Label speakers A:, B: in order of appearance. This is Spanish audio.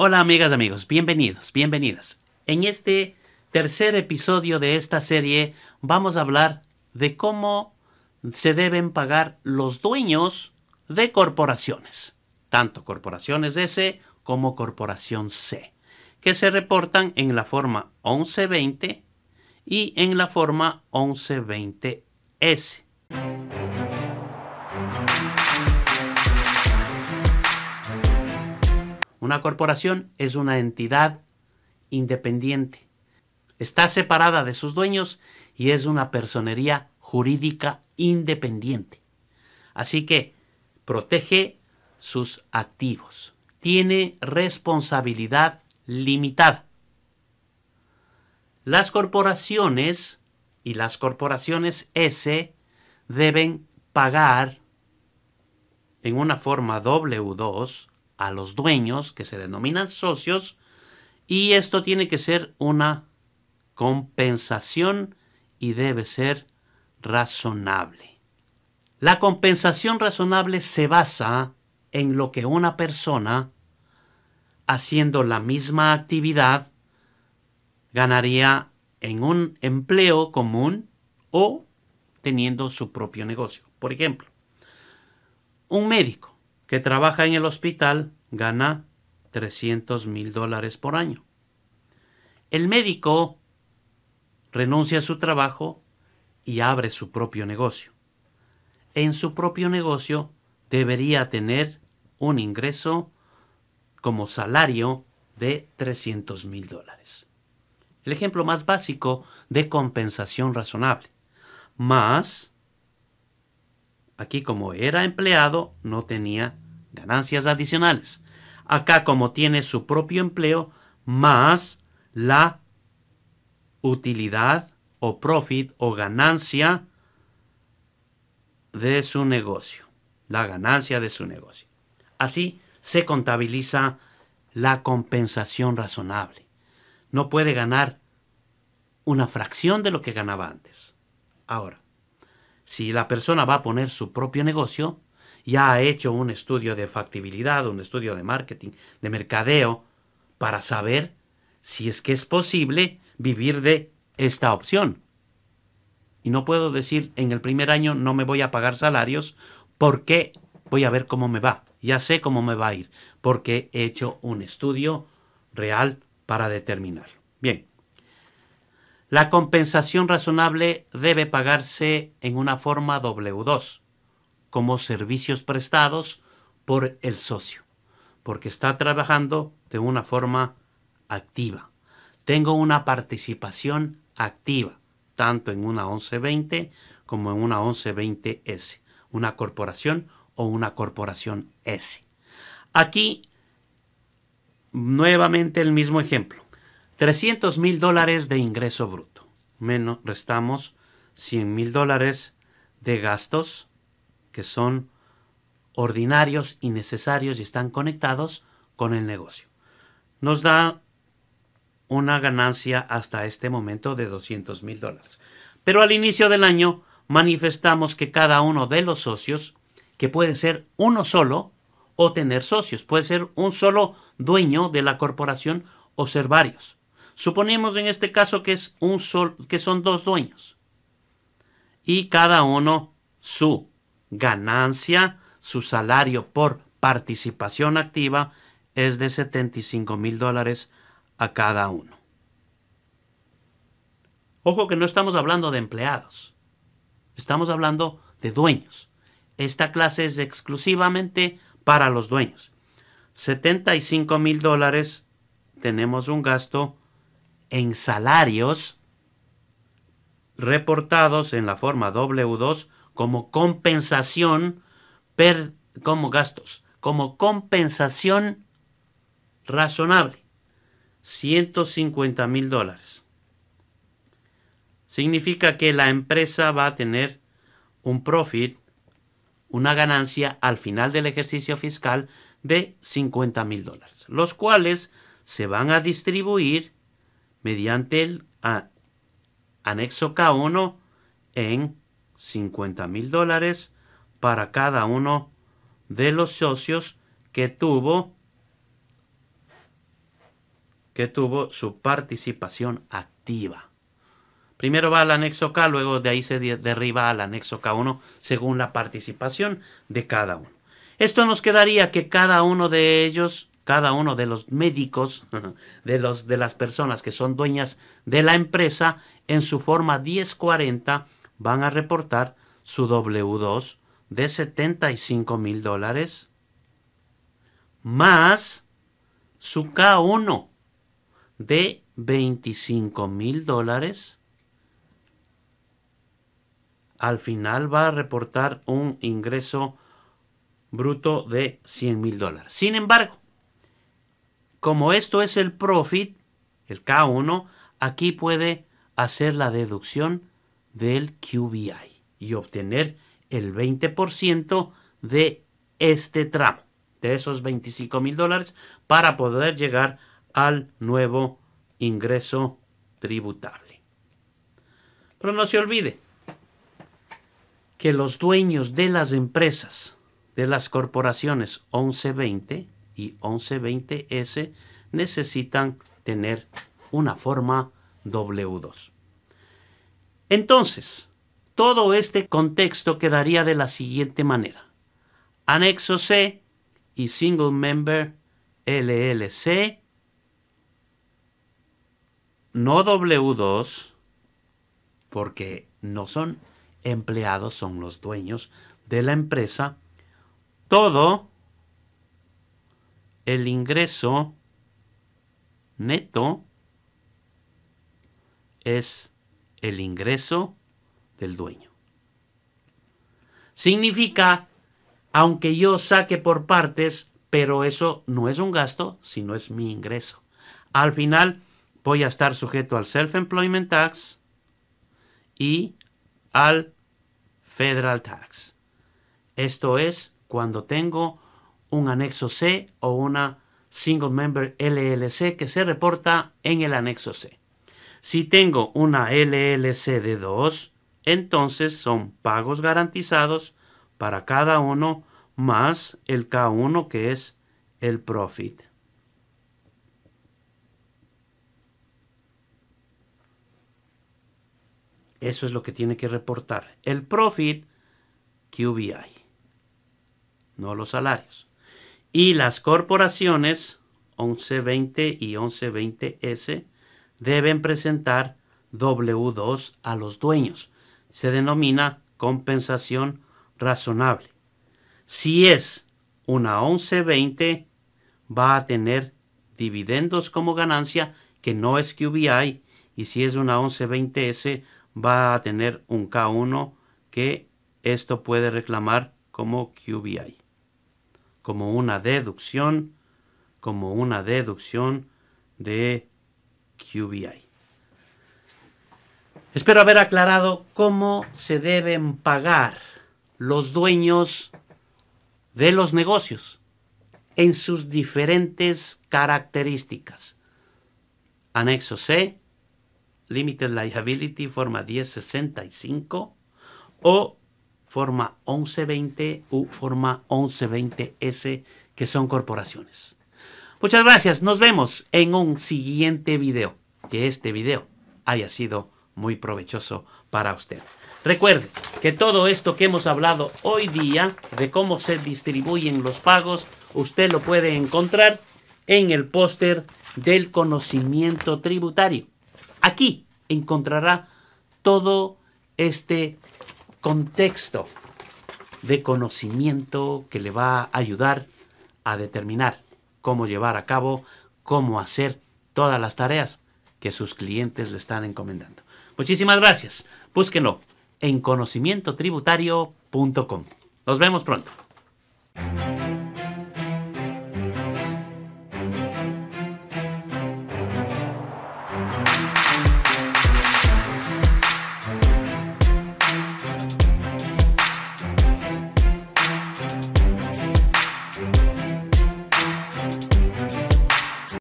A: Hola amigas amigos, bienvenidos, bienvenidas. En este tercer episodio de esta serie vamos a hablar de cómo se deben pagar los dueños de corporaciones, tanto corporaciones S como corporación C, que se reportan en la forma 1120 y en la forma 1120S. Una corporación es una entidad independiente. Está separada de sus dueños y es una personería jurídica independiente. Así que protege sus activos. Tiene responsabilidad limitada. Las corporaciones y las corporaciones S deben pagar en una forma W2 a los dueños, que se denominan socios, y esto tiene que ser una compensación y debe ser razonable. La compensación razonable se basa en lo que una persona, haciendo la misma actividad, ganaría en un empleo común o teniendo su propio negocio. Por ejemplo, un médico que trabaja en el hospital gana 300 mil dólares por año. El médico renuncia a su trabajo y abre su propio negocio. En su propio negocio debería tener un ingreso como salario de 300 mil dólares. El ejemplo más básico de compensación razonable. Más Aquí como era empleado no tenía ganancias adicionales. Acá como tiene su propio empleo más la utilidad o profit o ganancia de su negocio. La ganancia de su negocio. Así se contabiliza la compensación razonable. No puede ganar una fracción de lo que ganaba antes. Ahora, si la persona va a poner su propio negocio, ya ha hecho un estudio de factibilidad, un estudio de marketing, de mercadeo, para saber si es que es posible vivir de esta opción. Y no puedo decir en el primer año no me voy a pagar salarios porque voy a ver cómo me va. Ya sé cómo me va a ir porque he hecho un estudio real para determinarlo. Bien, la compensación razonable debe pagarse en una forma W2, como servicios prestados por el socio, porque está trabajando de una forma activa. Tengo una participación activa, tanto en una 1120 como en una 1120S, una corporación o una corporación S. Aquí, nuevamente el mismo ejemplo. 300 mil dólares de ingreso bruto. Menos, restamos 100 mil dólares de gastos que son ordinarios y necesarios y están conectados con el negocio. Nos da una ganancia hasta este momento de 200 mil dólares. Pero al inicio del año manifestamos que cada uno de los socios, que puede ser uno solo o tener socios, puede ser un solo dueño de la corporación o ser varios. Suponemos en este caso que, es un sol, que son dos dueños y cada uno su ganancia, su salario por participación activa es de 75 mil dólares a cada uno. Ojo que no estamos hablando de empleados, estamos hablando de dueños. Esta clase es exclusivamente para los dueños. 75 mil dólares tenemos un gasto en salarios reportados en la forma W2 como compensación como gastos, como compensación razonable, 150 mil dólares. Significa que la empresa va a tener un profit, una ganancia al final del ejercicio fiscal de 50 mil dólares, los cuales se van a distribuir mediante el anexo K1 en 50 mil dólares para cada uno de los socios que tuvo que tuvo su participación activa. Primero va al anexo K, luego de ahí se derriba al anexo K1 según la participación de cada uno. Esto nos quedaría que cada uno de ellos cada uno de los médicos, de, las personas que son dueñas de la empresa, en su forma 1040 van a reportar su W2 de 75 mil dólares más su K1 de 25 mil dólares. Al final va a reportar un ingreso bruto de 100 mil dólares. Sin embargo, como esto es el profit, el K1, aquí puede hacer la deducción del QBI y obtener el 20% de este tramo, de esos 25 mil dólares, para poder llegar al nuevo ingreso tributable. Pero no se olvide que los dueños de las empresas, de las corporaciones 1120, y 1120S necesitan tener una forma W2. Entonces, todo este contexto quedaría de la siguiente manera. Anexo C y Single Member LLC, no W2, porque no son empleados, son los dueños de la empresa, todo el ingreso neto es el ingreso del dueño. Significa, aunque yo saque por partes, pero eso no es un gasto, sino es mi ingreso. Al final voy a estar sujeto al Self-Employment Tax y al Federal Tax. Esto es cuando tengo un anexo C o una Single Member LLC que se reporta en el anexo C. Si tengo una LLC de 2, entonces son pagos garantizados para cada uno más el K1 que es el profit. Eso es lo que tiene que reportar el profit QBI, no los salarios y las corporaciones 1120 y 1120S deben presentar W2 a los dueños. Se denomina compensación razonable. Si es una 1120, va a tener dividendos como ganancia, que no es QBI, y si es una 1120S, va a tener un K1 que esto puede reclamar como QBI como una deducción, como una deducción de QBI. Espero haber aclarado cómo se deben pagar los dueños de los negocios en sus diferentes características. Anexo C, Limited Liability, forma 1065, o forma 1120 u forma 1120S, que son corporaciones. Muchas gracias, nos vemos en un siguiente video. Que este video haya sido muy provechoso para usted. Recuerde que todo esto que hemos hablado hoy día de cómo se distribuyen los pagos, usted lo puede encontrar en el póster del conocimiento tributario. Aquí encontrará todo este contexto de conocimiento que le va a ayudar a determinar cómo llevar a cabo, cómo hacer todas las tareas que sus clientes le están encomendando. Muchísimas gracias. Búsquenlo en conocimiento tributario.com. Nos vemos pronto.